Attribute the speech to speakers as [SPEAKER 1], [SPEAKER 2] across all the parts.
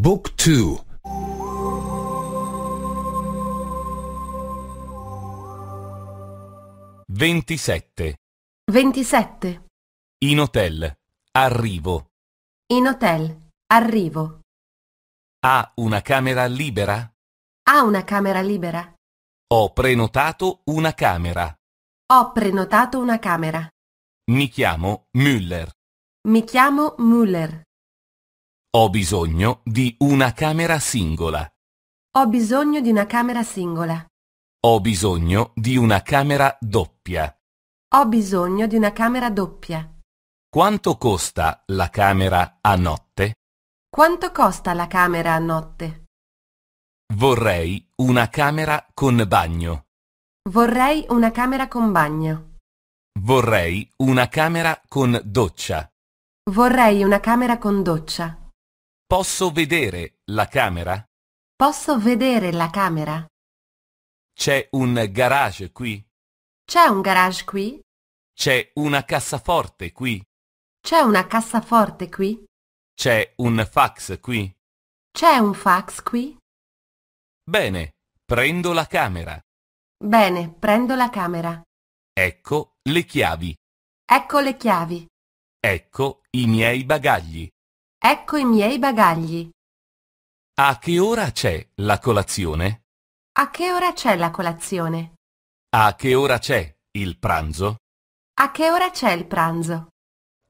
[SPEAKER 1] Book 2 27
[SPEAKER 2] 27
[SPEAKER 1] In hotel Arrivo
[SPEAKER 2] In hotel Arrivo
[SPEAKER 1] Ha una camera libera?
[SPEAKER 2] Ha una camera libera?
[SPEAKER 1] Ho prenotato una camera.
[SPEAKER 2] Ho prenotato una camera.
[SPEAKER 1] Mi chiamo Müller.
[SPEAKER 2] Mi chiamo Müller.
[SPEAKER 1] Ho bisogno di una camera singola.
[SPEAKER 2] Ho bisogno di una camera singola.
[SPEAKER 1] Ho bisogno di una camera doppia.
[SPEAKER 2] Ho bisogno di una camera doppia.
[SPEAKER 1] Quanto costa la camera a notte?
[SPEAKER 2] Quanto costa la camera a notte?
[SPEAKER 1] Vorrei una camera con bagno.
[SPEAKER 2] Vorrei una camera con bagno.
[SPEAKER 1] Vorrei una camera con doccia.
[SPEAKER 2] Vorrei una camera con doccia.
[SPEAKER 1] Posso vedere la camera?
[SPEAKER 2] Posso vedere la camera?
[SPEAKER 1] C'è un garage qui?
[SPEAKER 2] C'è un garage qui?
[SPEAKER 1] C'è una cassaforte qui?
[SPEAKER 2] C'è una cassaforte qui?
[SPEAKER 1] C'è un fax qui?
[SPEAKER 2] C'è un fax qui?
[SPEAKER 1] Bene, prendo la camera.
[SPEAKER 2] Bene, prendo la camera.
[SPEAKER 1] Ecco le chiavi.
[SPEAKER 2] Ecco le chiavi.
[SPEAKER 1] Ecco i miei bagagli.
[SPEAKER 2] Ecco i miei bagagli.
[SPEAKER 1] A che ora c'è la colazione?
[SPEAKER 2] A che ora c'è la colazione?
[SPEAKER 1] A che ora c'è il pranzo?
[SPEAKER 2] A che ora c'è il pranzo?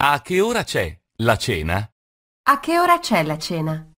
[SPEAKER 1] A che ora c'è la cena?
[SPEAKER 2] A che ora c'è la cena?